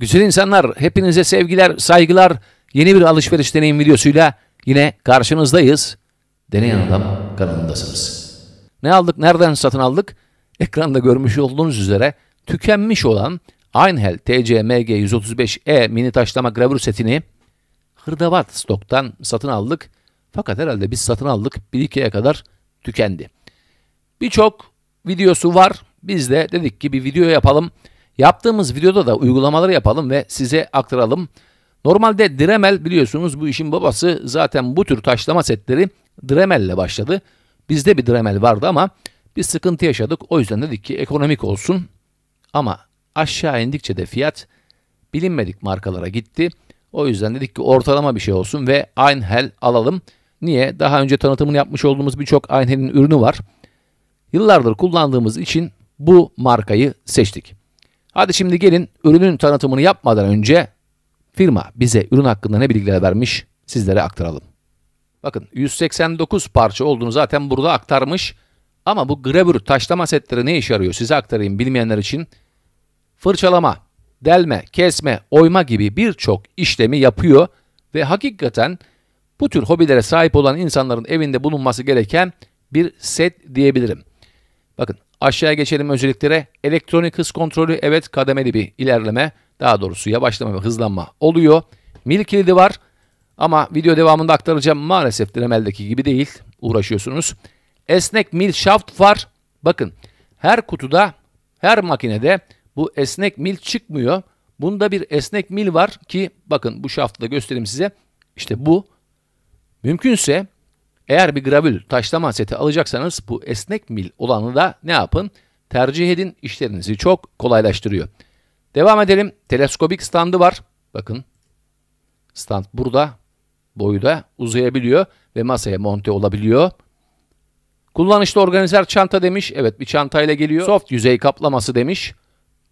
Güzel insanlar hepinize sevgiler, saygılar. Yeni bir alışveriş deneyim videosuyla yine karşınızdayız. Deneyen Adam kanalındasınız. Ne aldık, nereden satın aldık? Ekranda görmüş olduğunuz üzere tükenmiş olan Einhell TCMG 135E mini taşlama gravür setini hırdavat stoktan satın aldık. Fakat herhalde biz satın aldık 1-2'ye kadar tükendi. Birçok videosu var. Biz de dedik ki bir video yapalım. Yaptığımız videoda da uygulamaları yapalım ve size aktaralım. Normalde Dremel biliyorsunuz bu işin babası zaten bu tür taşlama setleri Dremel ile başladı. Bizde bir Dremel vardı ama bir sıkıntı yaşadık. O yüzden dedik ki ekonomik olsun. Ama aşağı indikçe de fiyat bilinmedik markalara gitti. O yüzden dedik ki ortalama bir şey olsun ve Einhell alalım. Niye? Daha önce tanıtımını yapmış olduğumuz birçok Einhell'in ürünü var. Yıllardır kullandığımız için bu markayı seçtik. Hadi şimdi gelin ürünün tanıtımını yapmadan önce firma bize ürün hakkında ne bilgiler vermiş sizlere aktaralım. Bakın 189 parça olduğunu zaten burada aktarmış. Ama bu gravür taşlama setleri ne işe yarıyor size aktarayım bilmeyenler için. Fırçalama, delme, kesme, oyma gibi birçok işlemi yapıyor ve hakikaten bu tür hobilere sahip olan insanların evinde bulunması gereken bir set diyebilirim. Bakın Aşağıya geçelim özelliklere. Elektronik hız kontrolü evet kademeli bir ilerleme. Daha doğrusu yavaşlama ve hızlanma oluyor. Mil kilidi var. Ama video devamında aktaracağım. Maalesef dinemeldeki gibi değil. Uğraşıyorsunuz. Esnek mil şaft var. Bakın her kutuda her makinede bu esnek mil çıkmıyor. Bunda bir esnek mil var ki bakın bu şaftı da göstereyim size. İşte bu mümkünse eğer bir gravül taşlama seti alacaksanız bu esnek mil olanı da ne yapın? Tercih edin işlerinizi çok kolaylaştırıyor. Devam edelim. Teleskobik standı var. Bakın stand burada boyu da uzayabiliyor ve masaya monte olabiliyor. Kullanışlı organizer çanta demiş. Evet bir çantayla geliyor. Soft yüzey kaplaması demiş.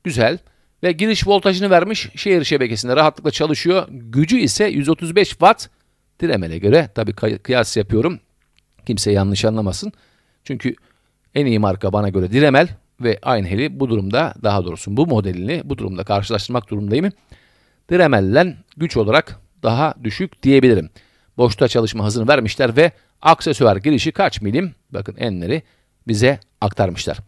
Güzel. Ve giriş voltajını vermiş. Şehir şebekesinde rahatlıkla çalışıyor. Gücü ise 135 watt. Diremel'e göre tabii kıyas yapıyorum. Kimse yanlış anlamasın. Çünkü en iyi marka bana göre Diremel ve aynı Aynhel'i bu durumda daha doğrusu bu modelini bu durumda karşılaştırmak durumdayım. Diremel'den güç olarak daha düşük diyebilirim. Boşta çalışma hızını vermişler ve aksesuar girişi kaç milim? Bakın enleri bize aktarmışlar.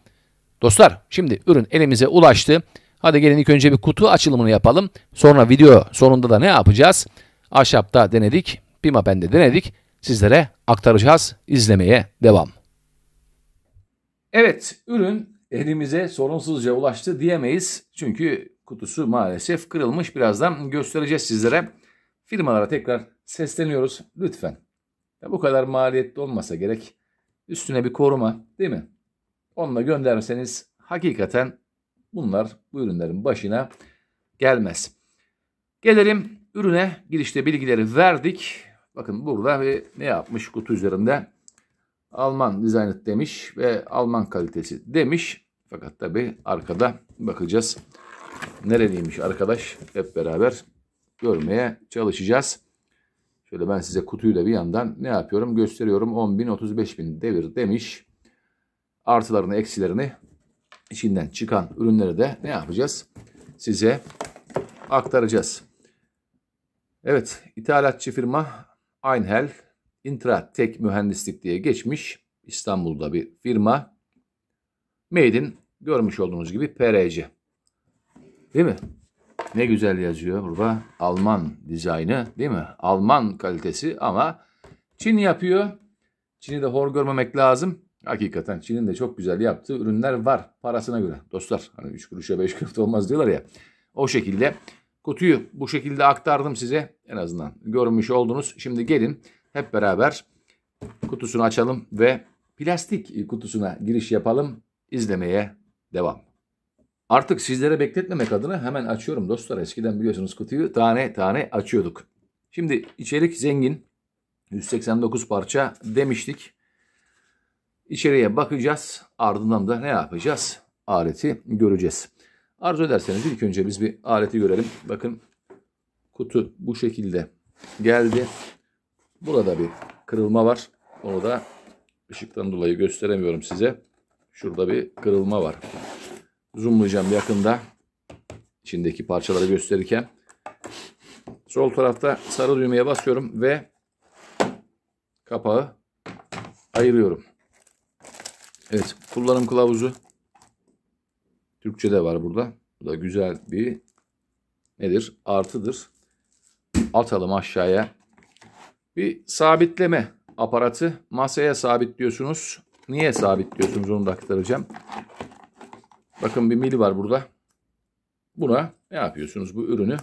Dostlar şimdi ürün elimize ulaştı. Hadi gelin ilk önce bir kutu açılımını yapalım. Sonra video sonunda da ne yapacağız? Ahşapta denedik. Bima Bende denedik. Sizlere aktaracağız. izlemeye devam. Evet, ürün elimize sorunsuzca ulaştı diyemeyiz. Çünkü kutusu maalesef kırılmış. Birazdan göstereceğiz sizlere. Firmalara tekrar sesleniyoruz. Lütfen. Ya bu kadar maliyetli olmasa gerek. Üstüne bir koruma değil mi? Onunla gönderseniz hakikaten bunlar bu ürünlerin başına gelmez. Gelelim ürüne girişte bilgileri verdik. Bakın burada ve ne yapmış kutu üzerinde? Alman dizaynı demiş ve Alman kalitesi demiş. Fakat tabi arkada bakacağız. Nereliymiş arkadaş hep beraber görmeye çalışacağız. Şöyle ben size kutuyu da bir yandan ne yapıyorum gösteriyorum. 10.000 35.000 devir demiş. Artılarını eksilerini içinden çıkan ürünleri de ne yapacağız? Size aktaracağız. Evet ithalatçı firma Aynhel Intratek Mühendislik diye geçmiş İstanbul'da bir firma. Made in görmüş olduğunuz gibi PRC. Değil mi? Ne güzel yazıyor burada. Alman dizaynı değil mi? Alman kalitesi ama Çin yapıyor. Çin'i de hor görmemek lazım. Hakikaten Çin'in de çok güzel yaptığı ürünler var parasına göre. Dostlar hani 3 kuruşa 5 kuruş olmaz diyorlar ya. O şekilde Kutuyu bu şekilde aktardım size. En azından görmüş oldunuz. Şimdi gelin hep beraber kutusunu açalım ve plastik kutusuna giriş yapalım. İzlemeye devam. Artık sizlere bekletmemek adına hemen açıyorum dostlar. Eskiden biliyorsunuz kutuyu tane tane açıyorduk. Şimdi içerik zengin. 189 parça demiştik. İçeriye bakacağız. Ardından da ne yapacağız? Aleti göreceğiz. Arzu ederseniz ilk önce biz bir aleti görelim. Bakın kutu bu şekilde geldi. Burada bir kırılma var. Onu da ışıktan dolayı gösteremiyorum size. Şurada bir kırılma var. Zoomlayacağım yakında. içindeki parçaları gösterirken. Sol tarafta sarı düğmeye basıyorum ve kapağı ayırıyorum. Evet kullanım kılavuzu Türkçe de var burada. Bu da güzel bir nedir? Artıdır. Atalım aşağıya. Bir sabitleme aparatı masaya sabitliyorsunuz. Niye sabitliyorsunuz onu da aktaracağım. Bakın bir mil var burada. Buna ne yapıyorsunuz? Bu ürünü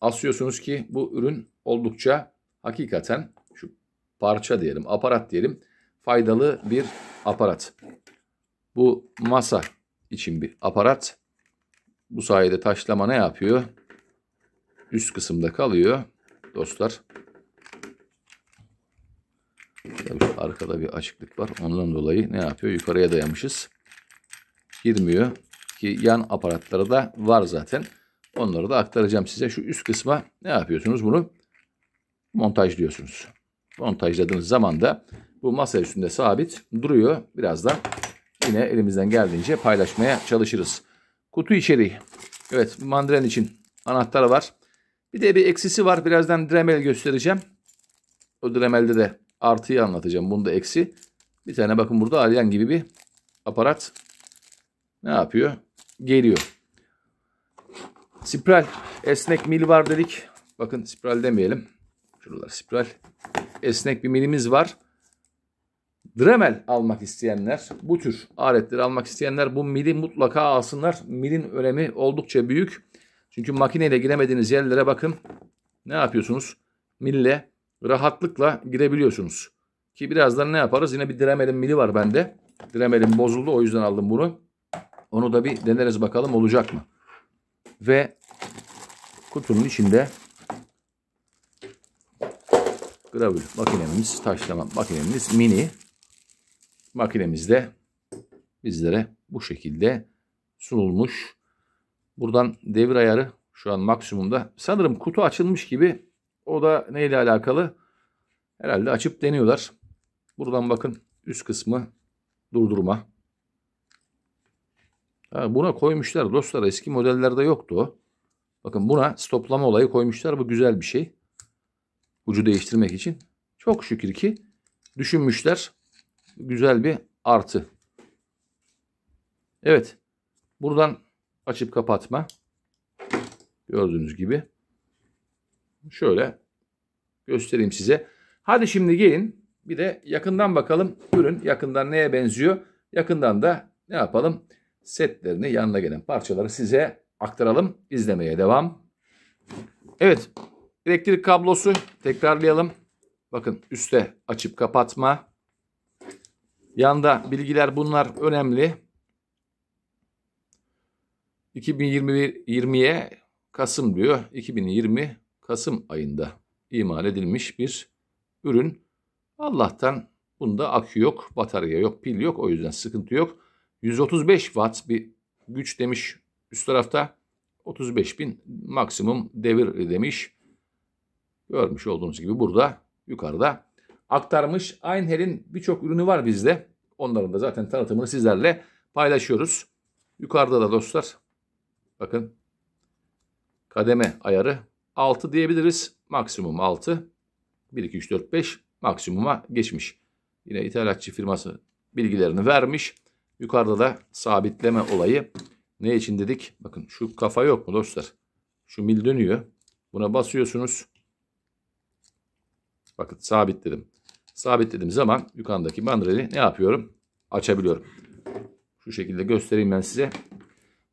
asıyorsunuz ki bu ürün oldukça hakikaten şu parça diyelim, aparat diyelim faydalı bir aparat. Bu masa için bir aparat. Bu sayede taşlama ne yapıyor? Üst kısımda kalıyor dostlar. Tabii arkada bir açıklık var. Ondan dolayı ne yapıyor? Yukarıya dayamışız. Girmiyor ki yan aparatları da var zaten. Onları da aktaracağım size. Şu üst kısma ne yapıyorsunuz? Bunu montajlıyorsunuz. Montajladığınız zaman da bu masa üstünde sabit duruyor. Birazdan yine elimizden geldiğince paylaşmaya çalışırız. Kutu içeriği. Evet mandren için anahtarı var. Bir de bir eksisi var. Birazdan Dremel göstereceğim. O Dremel'de de artıyı anlatacağım. Bunda eksi. Bir tane bakın burada alyan gibi bir aparat ne yapıyor? Geliyor. Spiral. Esnek mil var dedik. Bakın spiral demeyelim. Şuralar spiral. Esnek bir milimiz var. Dremel almak isteyenler, bu tür aletleri almak isteyenler bu mili mutlaka alsınlar. Milin önemi oldukça büyük. Çünkü makineyle giremediğiniz yerlere bakın. Ne yapıyorsunuz? Mille rahatlıkla girebiliyorsunuz. Ki birazdan ne yaparız? Yine bir Dremel'in mili var bende. Dremel'in bozuldu o yüzden aldım bunu. Onu da bir deneriz bakalım olacak mı? Ve kutunun içinde gravür makinemiz, taşlama makinemiz mini makinemizde bizlere bu şekilde sunulmuş. Buradan devir ayarı şu an maksimumda. Sanırım kutu açılmış gibi o da neyle alakalı? Herhalde açıp deniyorlar. Buradan bakın üst kısmı durdurma. Ha, buna koymuşlar dostlar eski modellerde yoktu o. Bakın buna stoplama olayı koymuşlar. Bu güzel bir şey. Ucu değiştirmek için. Çok şükür ki düşünmüşler güzel bir artı. Evet. Buradan açıp kapatma. Gördüğünüz gibi. Şöyle göstereyim size. Hadi şimdi gelin bir de yakından bakalım ürün yakından neye benziyor. Yakından da ne yapalım? Setlerini yanına gelen parçaları size aktaralım. İzlemeye devam. Evet elektrik kablosu tekrarlayalım. Bakın üste açıp kapatma. Yanda bilgiler bunlar önemli. 2021 20'ye Kasım diyor. 2020 Kasım ayında imal edilmiş bir ürün. Allah'tan bunda akü yok, batarya yok, pil yok. O yüzden sıkıntı yok. 135 watt bir güç demiş üst tarafta. 35 bin maksimum devir demiş. Görmüş olduğunuz gibi burada yukarıda aktarmış. Aynhel'in birçok ürünü var bizde. Onların da zaten tanıtımını sizlerle paylaşıyoruz. Yukarıda da dostlar bakın kademe ayarı 6 diyebiliriz. Maksimum 6. 1, 2, 3, 4, 5 maksimuma geçmiş. Yine ithalatçı firması bilgilerini vermiş. Yukarıda da sabitleme olayı. Ne için dedik? Bakın şu kafa yok mu dostlar? Şu mil dönüyor. Buna basıyorsunuz. Bakın sabitledim. Sabitlediğim zaman yukandaki mandreli ne yapıyorum? Açabiliyorum. Şu şekilde göstereyim ben size.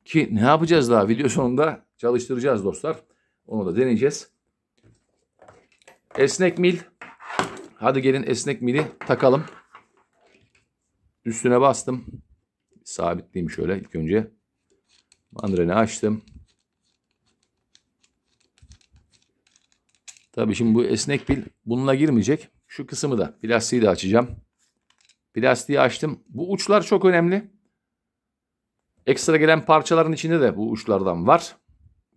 Ki ne yapacağız daha? Video sonunda çalıştıracağız dostlar. Onu da deneyeceğiz. Esnek mil. Hadi gelin esnek mili takalım. Üstüne bastım. Sabitleyeyim şöyle ilk önce. Mandreni açtım. Tabii şimdi bu esnek pil bununla girmeyecek. Şu kısmı da plastiği de açacağım. Plastiği açtım. Bu uçlar çok önemli. Ekstra gelen parçaların içinde de bu uçlardan var.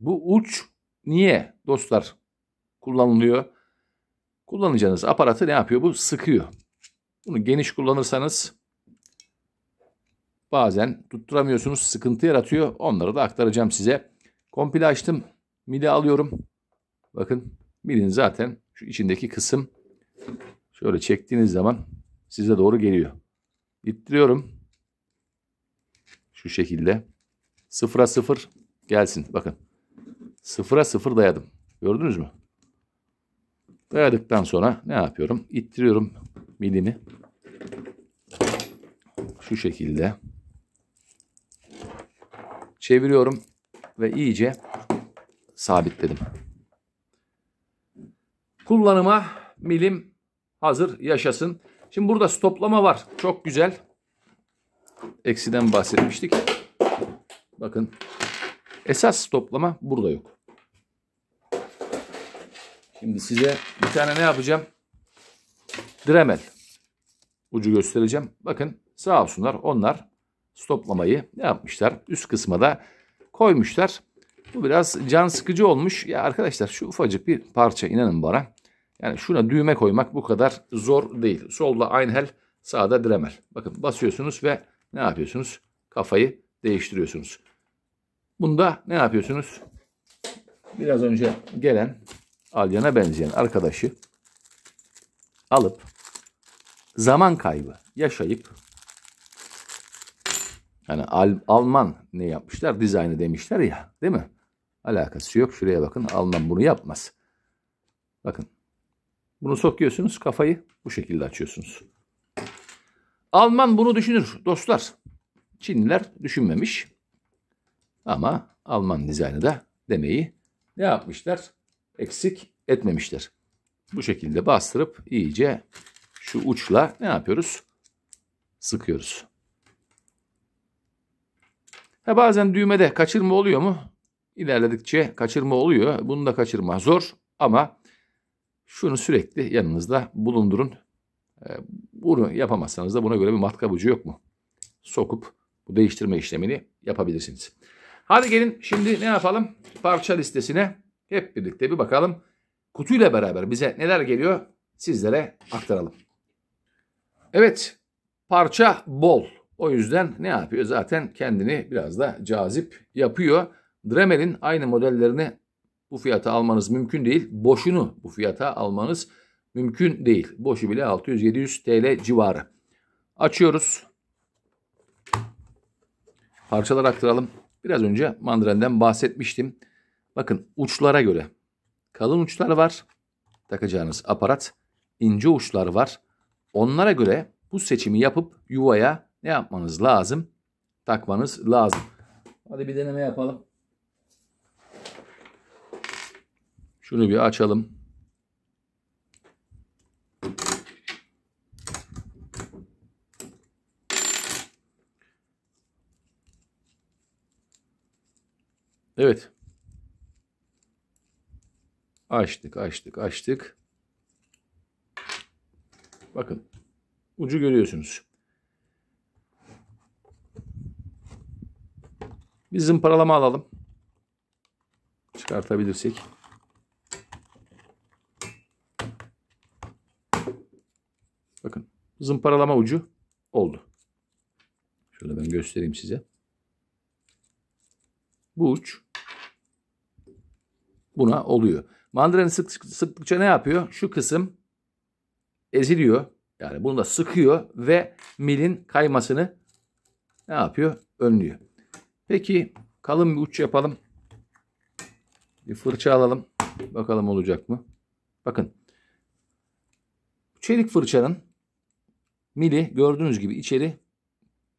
Bu uç niye dostlar kullanılıyor? Kullanacağınız aparatı ne yapıyor? Bu sıkıyor. Bunu geniş kullanırsanız bazen tutturamıyorsunuz. Sıkıntı yaratıyor. Onları da aktaracağım size. Komple açtım. Midi alıyorum. Bakın midin zaten şu içindeki kısım Şöyle çektiğiniz zaman size doğru geliyor. İttiriyorum. Şu şekilde. Sıfıra sıfır gelsin. Bakın. Sıfıra sıfır dayadım. Gördünüz mü? Dayadıktan sonra ne yapıyorum? İttiriyorum milini. Şu şekilde. Çeviriyorum ve iyice sabitledim. Kullanıma milim hazır yaşasın. Şimdi burada stoplama var. Çok güzel. Eksiden bahsetmiştik. Bakın. Esas stoplama burada yok. Şimdi size bir tane ne yapacağım? Dremel ucu göstereceğim. Bakın sağ olsunlar onlar stoplamayı ne yapmışlar? Üst kısma da koymuşlar. Bu biraz can sıkıcı olmuş. Ya arkadaşlar şu ufacık bir parça inanın bana yani şuna düğme koymak bu kadar zor değil. Solda Einhell, sağda Dremel. Bakın basıyorsunuz ve ne yapıyorsunuz? Kafayı değiştiriyorsunuz. Bunda ne yapıyorsunuz? Biraz önce gelen alyana benzeyen arkadaşı alıp zaman kaybı yaşayıp yani Al Alman ne yapmışlar? Dizaynı demişler ya değil mi? Alakası yok. Şuraya bakın Alman bunu yapmaz. Bakın bunu sokuyorsunuz kafayı bu şekilde açıyorsunuz. Alman bunu düşünür dostlar. Çinliler düşünmemiş. Ama Alman dizaynı da demeyi ne yapmışlar? Eksik etmemişler. Bu şekilde bastırıp iyice şu uçla ne yapıyoruz? Sıkıyoruz. Ha bazen düğmede kaçırma oluyor mu? İlerledikçe kaçırma oluyor. Bunu da kaçırma zor ama şunu sürekli yanınızda bulundurun. Ee, bunu yapamazsanız da buna göre bir matkap ucu yok mu? Sokup bu değiştirme işlemini yapabilirsiniz. Hadi gelin şimdi ne yapalım? Parça listesine hep birlikte bir bakalım. Kutuyla beraber bize neler geliyor sizlere aktaralım. Evet parça bol. O yüzden ne yapıyor? Zaten kendini biraz da cazip yapıyor. Dremel'in aynı modellerini bu fiyata almanız mümkün değil. Boşunu bu fiyata almanız mümkün değil. Boşu bile 600-700 TL civarı. Açıyoruz. Parçalar aktaralım. Biraz önce mandrenden bahsetmiştim. Bakın uçlara göre kalın uçlar var takacağınız aparat. ince uçlar var. Onlara göre bu seçimi yapıp yuvaya ne yapmanız lazım? Takmanız lazım. Hadi bir deneme yapalım. Şunu bir açalım. Evet. Açtık, açtık, açtık. Bakın. Ucu görüyorsunuz. Bizim paralama alalım. Çıkartabilirsek. Bakın zımparalama ucu oldu. Şöyle ben göstereyim size. Bu uç buna oluyor. Mandalini sık, sıktıkça ne yapıyor? Şu kısım eziliyor. Yani bunu da sıkıyor ve milin kaymasını ne yapıyor? Önlüyor. Peki kalın bir uç yapalım. Bir fırça alalım. Bakalım olacak mı? Bakın. Çelik fırçanın Mili gördüğünüz gibi içeri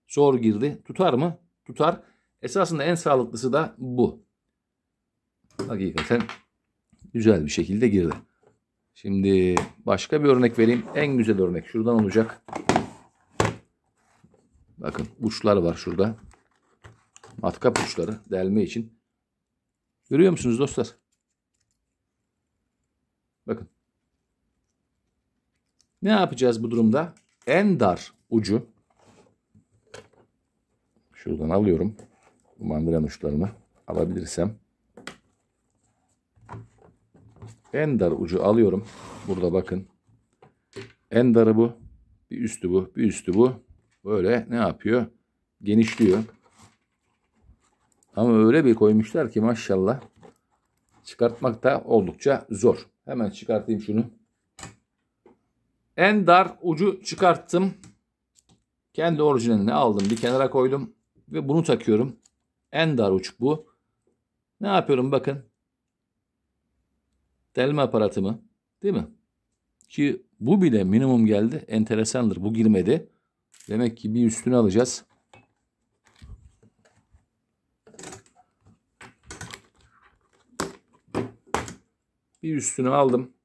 zor girdi. Tutar mı? Tutar. Esasında en sağlıklısı da bu. Hakikaten güzel bir şekilde girdi. Şimdi başka bir örnek vereyim. En güzel örnek şuradan olacak. Bakın uçlar var şurada. Matkap uçları delme için. Görüyor musunuz dostlar? Bakın. Ne yapacağız bu durumda? en dar ucu şuradan alıyorum mandıran uçlarını alabilirsem en dar ucu alıyorum. Burada bakın. En darı bu. Bir üstü bu. Bir üstü bu. Böyle ne yapıyor? Genişliyor. Ama öyle bir koymuşlar ki maşallah. Çıkartmak da oldukça zor. Hemen çıkartayım şunu. En dar ucu çıkarttım. Kendi orijinalini aldım. Bir kenara koydum. Ve bunu takıyorum. En dar uç bu. Ne yapıyorum bakın. Delme aparatımı. Değil mi? Ki bu bile minimum geldi. Enteresandır. Bu girmedi. Demek ki bir üstünü alacağız. Bir üstünü aldım.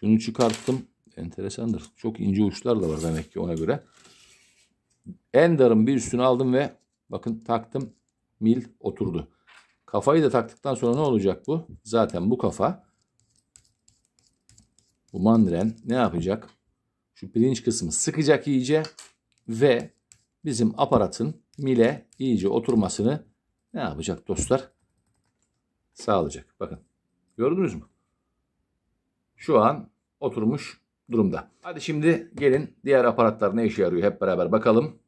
Şunu çıkarttım. Enteresandır. Çok ince uçlar da var demek ki ona göre. En darın bir üstünü aldım ve bakın taktım. Mil oturdu. Kafayı da taktıktan sonra ne olacak bu? Zaten bu kafa bu mandren ne yapacak? Şu pirinç kısmı sıkacak iyice ve bizim aparatın mile iyice oturmasını ne yapacak dostlar? Sağlayacak. Bakın gördünüz mü? şu an oturmuş durumda. Hadi şimdi gelin diğer aparatlar ne işe yarıyor hep beraber bakalım.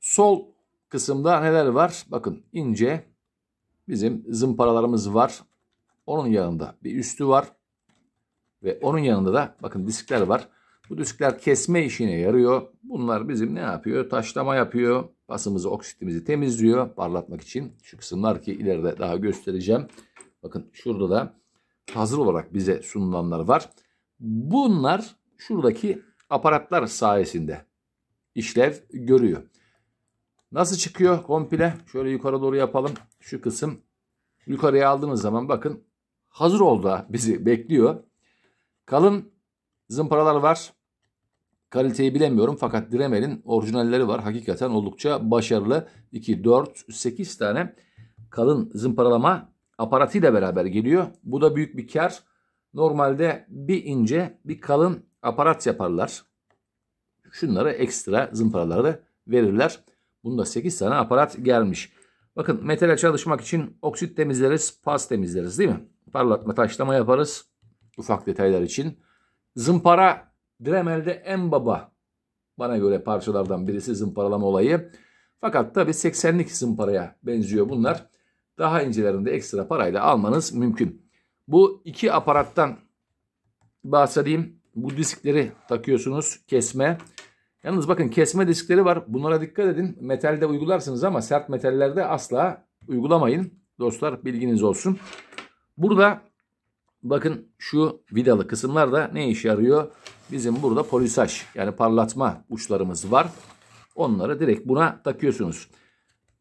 Sol kısımda neler var? Bakın ince bizim zımparalarımız var. Onun yanında bir üstü var. Ve onun yanında da bakın diskler var. Bu diskler kesme işine yarıyor. Bunlar bizim ne yapıyor? Taşlama yapıyor. Basımızı, oksitimizi temizliyor parlatmak için. Şu kısımlar ki ileride daha göstereceğim. Bakın şurada da hazır olarak bize sunulanlar var. Bunlar şuradaki aparatlar sayesinde işlev görüyor. Nasıl çıkıyor komple? Şöyle yukarı doğru yapalım. Şu kısım yukarıya aldığınız zaman bakın hazır oldu bizi bekliyor. Kalın zımparalar var. Kaliteyi bilemiyorum fakat Dremel'in orijinalleri var. Hakikaten oldukça başarılı. 2, 4, 8 tane kalın zımparalama aparatıyla beraber geliyor. Bu da büyük bir kar. Normalde bir ince bir kalın aparat yaparlar. Şunlara ekstra zımparaları da verirler. Bunda 8 tane aparat gelmiş. Bakın metale çalışmak için oksit temizleriz, pas temizleriz değil mi? Parlatma taşlama yaparız ufak detaylar için. Zımpara Dremel'de en baba bana göre parçalardan birisi zımparalama olayı. Fakat tabi 80'lik zımparaya benziyor bunlar. Daha incelerinde ekstra parayla almanız mümkün. Bu iki aparattan bahsedeyim. Bu diskleri takıyorsunuz kesme. Yalnız bakın kesme diskleri var. Bunlara dikkat edin. Metalde uygularsınız ama sert metallerde asla uygulamayın. Dostlar bilginiz olsun. Burada bakın şu vidalı kısımlar da ne işe yarıyor? Bizim burada polisaj yani parlatma uçlarımız var. Onları direkt buna takıyorsunuz.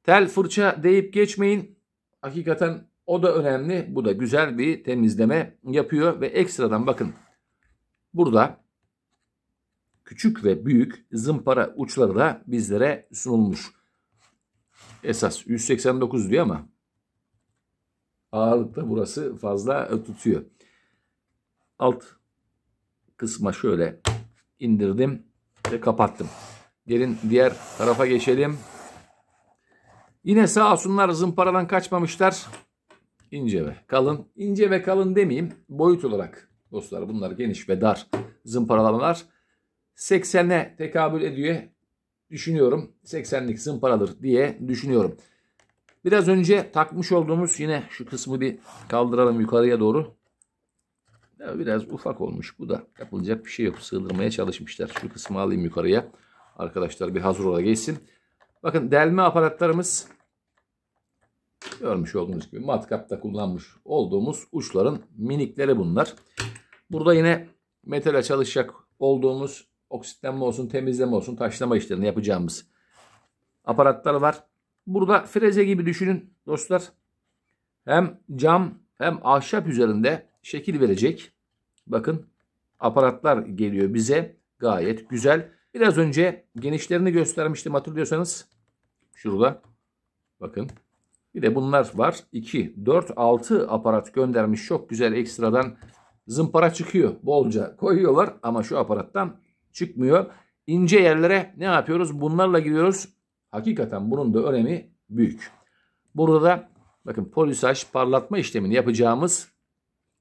Tel fırça deyip geçmeyin. Hakikaten o da önemli. Bu da güzel bir temizleme yapıyor ve ekstradan bakın burada küçük ve büyük zımpara uçları da bizlere sunulmuş. Esas 189 diyor ama ağırlıkta burası fazla tutuyor. Alt kısma şöyle indirdim ve kapattım. Gelin diğer tarafa geçelim. Yine sağ olsunlar zımparadan kaçmamışlar. İnce ve kalın. İnce ve kalın demeyeyim. Boyut olarak dostlar bunlar geniş ve dar zımparalamalar. 80'e tekabül ediyor düşünüyorum. 80'lik zımparadır diye düşünüyorum. Biraz önce takmış olduğumuz yine şu kısmı bir kaldıralım yukarıya doğru. Ya biraz ufak olmuş bu da. Yapılacak bir şey yok. Sığdırmaya çalışmışlar. Şu kısmı alayım yukarıya. Arkadaşlar bir hazır ola geçsin. Bakın delme aparatlarımız görmüş olduğunuz gibi matkapta kullanmış olduğumuz uçların minikleri bunlar. Burada yine metale çalışacak olduğumuz oksitlenme olsun, temizleme olsun, taşlama işlerini yapacağımız aparatlar var. Burada freze gibi düşünün dostlar. Hem cam hem ahşap üzerinde şekil verecek. Bakın aparatlar geliyor bize. Gayet güzel. Biraz önce genişlerini göstermiştim hatırlıyorsanız. Şurada. Bakın. Bir de bunlar var. 2, 4, 6 aparat göndermiş. Çok güzel ekstradan zımpara çıkıyor. Bolca koyuyorlar ama şu aparattan çıkmıyor. İnce yerlere ne yapıyoruz? Bunlarla giriyoruz. Hakikaten bunun da önemi büyük. Burada da bakın polisaj parlatma işlemini yapacağımız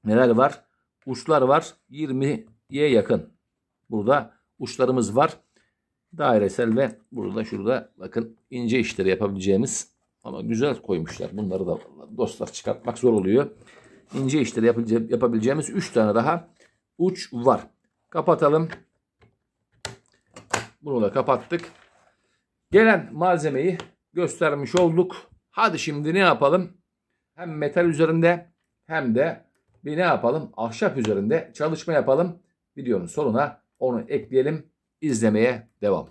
neler var? Uçlar var. 20'ye yakın. Burada uçlarımız var. Dairesel ve burada şurada bakın ince işleri yapabileceğimiz ama güzel koymuşlar. Bunları da dostlar çıkartmak zor oluyor. İnce işleri yapabileceğimiz 3 tane daha uç var. Kapatalım. Bunu da kapattık. Gelen malzemeyi göstermiş olduk. Hadi şimdi ne yapalım? Hem metal üzerinde hem de bir ne yapalım? Ahşap üzerinde çalışma yapalım. Videonun sonuna onu ekleyelim izlemeye devam.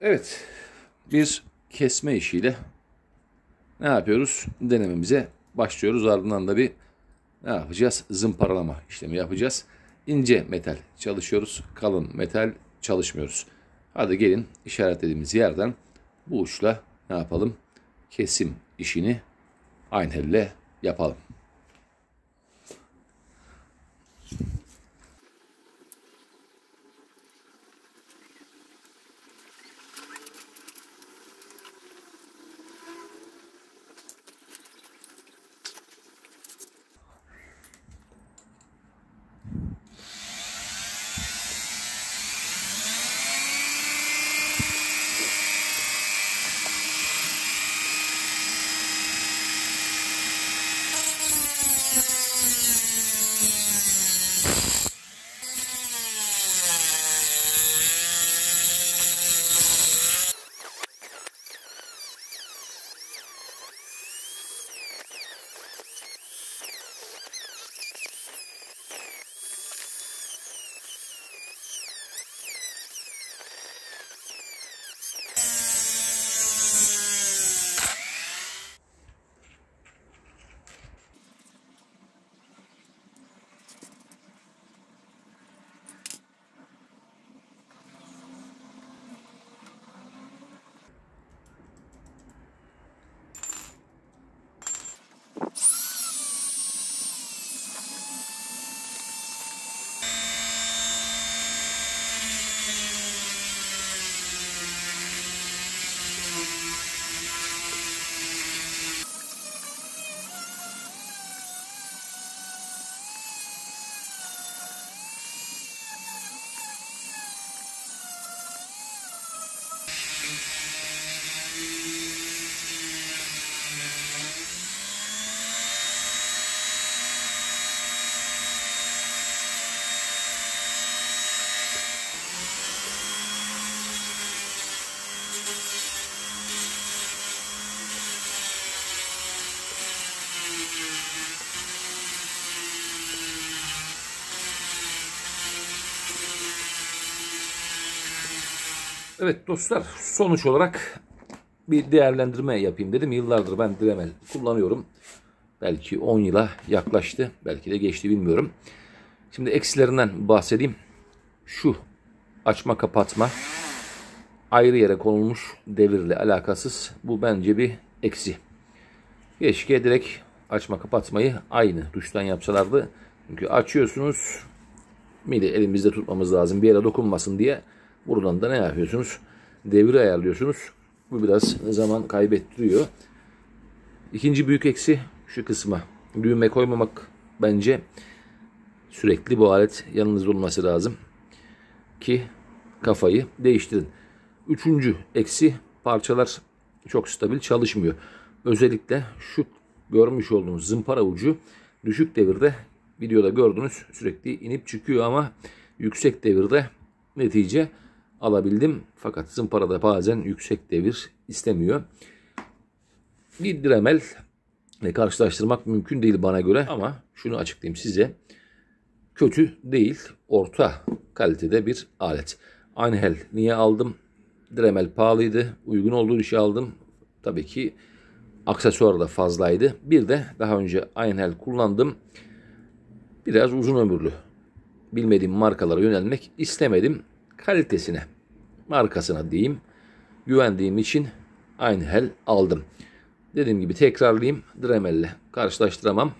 Evet bir kesme işiyle ne yapıyoruz? Denememize başlıyoruz. Ardından da bir ne yapacağız? Zımparalama işlemi yapacağız. İnce metal çalışıyoruz. Kalın metal çalışmıyoruz. Hadi gelin işaretlediğimiz yerden bu uçla ne yapalım? Kesim işini aynı elle yapalım. Evet dostlar sonuç olarak bir değerlendirme yapayım dedim. Yıllardır ben Dremel kullanıyorum. Belki 10 yıla yaklaştı. Belki de geçti bilmiyorum. Şimdi eksilerinden bahsedeyim. Şu açma kapatma ayrı yere konulmuş devirle alakasız. Bu bence bir eksi. Keşke direkt açma kapatmayı aynı tuştan yapsalardı. Çünkü açıyorsunuz mili elimizde tutmamız lazım bir yere dokunmasın diye Buradan da ne yapıyorsunuz? Devir ayarlıyorsunuz. Bu biraz zaman kaybettiriyor. İkinci büyük eksi şu kısma. Düğme koymamak bence sürekli bu alet yanınızda olması lazım. Ki kafayı değiştirin. Üçüncü eksi parçalar çok stabil çalışmıyor. Özellikle şu görmüş olduğunuz zımpara ucu düşük devirde videoda gördünüz sürekli inip çıkıyor ama yüksek devirde netice alabildim. Fakat zımpara da bazen yüksek devir istemiyor. Bir Dremel karşılaştırmak mümkün değil bana göre ama şunu açıklayayım size. Kötü değil, orta kalitede bir alet. Anhel niye aldım? Dremel pahalıydı. Uygun olduğu işi şey aldım. Tabii ki aksesuar da fazlaydı. Bir de daha önce Anhel kullandım. Biraz uzun ömürlü. Bilmediğim markalara yönelmek istemedim kalitesine, markasına diyeyim güvendiğim için aynı hel aldım. Dediğim gibi tekrarlayayım Dremel'le karşılaştıramam.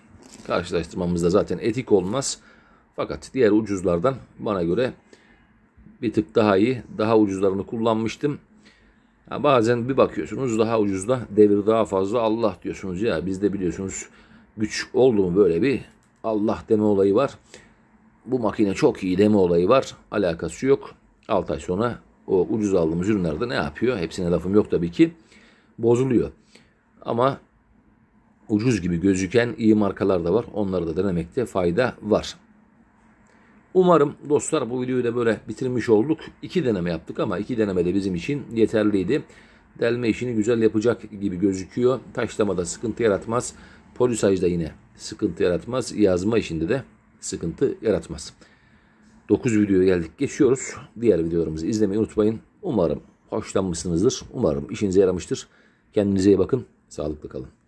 Karşılaştırmamız da zaten etik olmaz. Fakat diğer ucuzlardan bana göre bir tık daha iyi. Daha ucuzlarını kullanmıştım. Ya bazen bir bakıyorsunuz daha ucuzda devir daha fazla Allah diyorsunuz ya. Biz de biliyorsunuz güç oldu mu böyle bir Allah deme olayı var. Bu makine çok iyi deme olayı var. Alakası yok. 6 ay sonra o ucuz aldığımız ürünlerde ne yapıyor? Hepsine lafım yok tabii ki. Bozuluyor. Ama ucuz gibi gözüken iyi markalar da var. Onları da denemekte fayda var. Umarım dostlar bu videoyu da böyle bitirmiş olduk. İki deneme yaptık ama iki deneme de bizim için yeterliydi. Delme işini güzel yapacak gibi gözüküyor. Taşlamada sıkıntı yaratmaz. Polisajda yine sıkıntı yaratmaz. Yazma işinde de sıkıntı yaratmaz. 9 videoya geldik geçiyoruz. Diğer videolarımızı izlemeyi unutmayın. Umarım hoşlanmışsınızdır. Umarım işinize yaramıştır. Kendinize iyi bakın. Sağlıklı kalın.